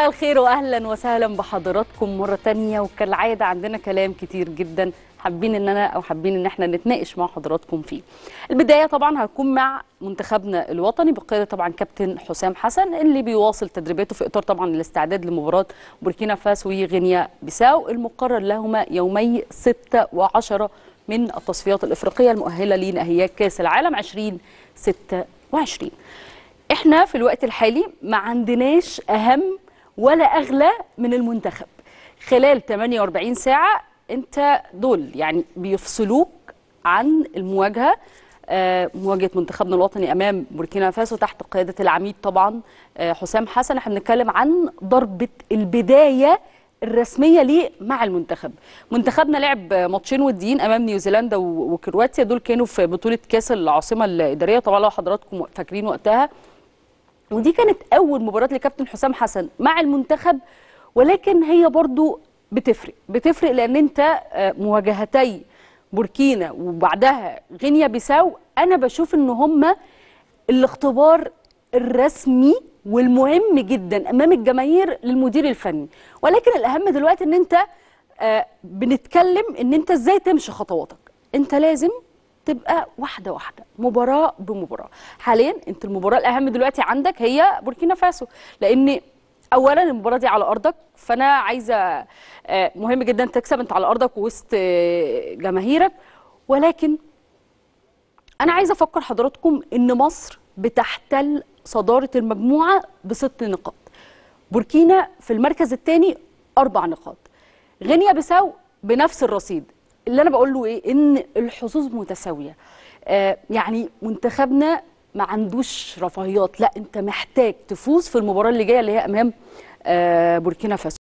مساء الخير واهلا وسهلا بحضراتكم مره تانية وكالعاده عندنا كلام كتير جدا حابين ان انا او حابين ان احنا نتناقش مع حضراتكم فيه. البدايه طبعا هتكون مع منتخبنا الوطني بقياده طبعا كابتن حسام حسن اللي بيواصل تدريباته في اطار طبعا الاستعداد لمباراه بوركينا فاسو وغينيا بيساو المقرر لهما يومي 6 و10 من التصفيات الافريقيه المؤهله لنهائيات كاس العالم 2026. احنا في الوقت الحالي ما عندناش اهم ولا أغلى من المنتخب خلال 48 ساعة أنت دول يعني بيفصلوك عن المواجهة آه، مواجهه منتخبنا الوطني امام بوركينا فاسو تحت قياده العميد طبعا آه، حسام حسن احنا بنتكلم عن ضربه البدايه الرسميه ليه مع المنتخب منتخبنا لعب ماتشين وديين امام نيوزيلندا وكرواتيا دول كانوا في بطوله كاس العاصمه الاداريه طبعا لو حضراتكم فاكرين وقتها ودي كانت أول مباراة لكابتن حسام حسن مع المنتخب ولكن هي برضو بتفرق بتفرق لأن أنت آه، مواجهتي بوركينا وبعدها غينيا بيساو أنا بشوف إن هما الاختبار الرسمي والمهم جدا أمام الجماهير للمدير الفني ولكن الأهم دلوقتي إن أنت آه، بنتكلم إن أنت إزاي تمشي خطواتك أنت لازم تبقى واحده واحده مباراه بمباراه حاليا انت المباراه الاهم دلوقتي عندك هي بوركينا فاسو لان اولا المباراه دي على ارضك فانا عايزه آه، مهم جدا تكسب انت على ارضك وسط آه، جماهيرك ولكن انا عايزه افكر حضراتكم ان مصر بتحتل صداره المجموعه بست نقاط بوركينا في المركز الثاني اربع نقاط غينيا بيساو بنفس الرصيد اللي انا بقول له ايه ان الحظوظ متساويه آه يعني منتخبنا ما عندوش رفاهيات لا انت محتاج تفوز في المباراه اللي جايه اللي هي امام آه بوركينا فاسو